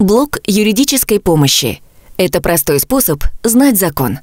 Блок юридической помощи. Это простой способ знать закон.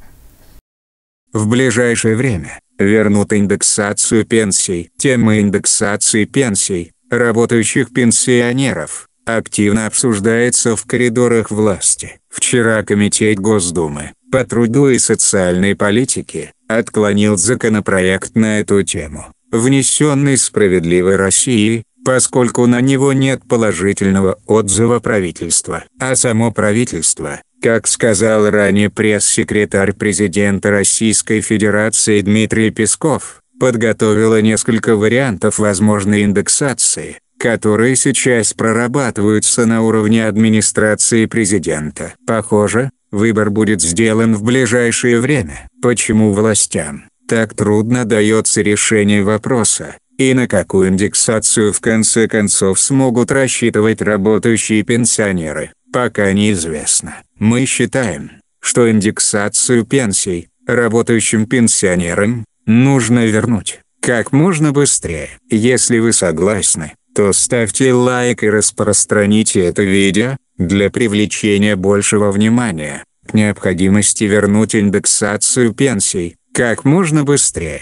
В ближайшее время вернут индексацию пенсий. Тема индексации пенсий работающих пенсионеров активно обсуждается в коридорах власти. Вчера Комитет Госдумы по труду и социальной политике отклонил законопроект на эту тему, внесенный «Справедливой России поскольку на него нет положительного отзыва правительства. А само правительство, как сказал ранее пресс-секретарь президента Российской Федерации Дмитрий Песков, подготовило несколько вариантов возможной индексации, которые сейчас прорабатываются на уровне администрации президента. Похоже, выбор будет сделан в ближайшее время. Почему властям так трудно дается решение вопроса, и на какую индексацию в конце концов смогут рассчитывать работающие пенсионеры, пока неизвестно. Мы считаем, что индексацию пенсий работающим пенсионерам нужно вернуть как можно быстрее. Если вы согласны, то ставьте лайк и распространите это видео для привлечения большего внимания к необходимости вернуть индексацию пенсий как можно быстрее.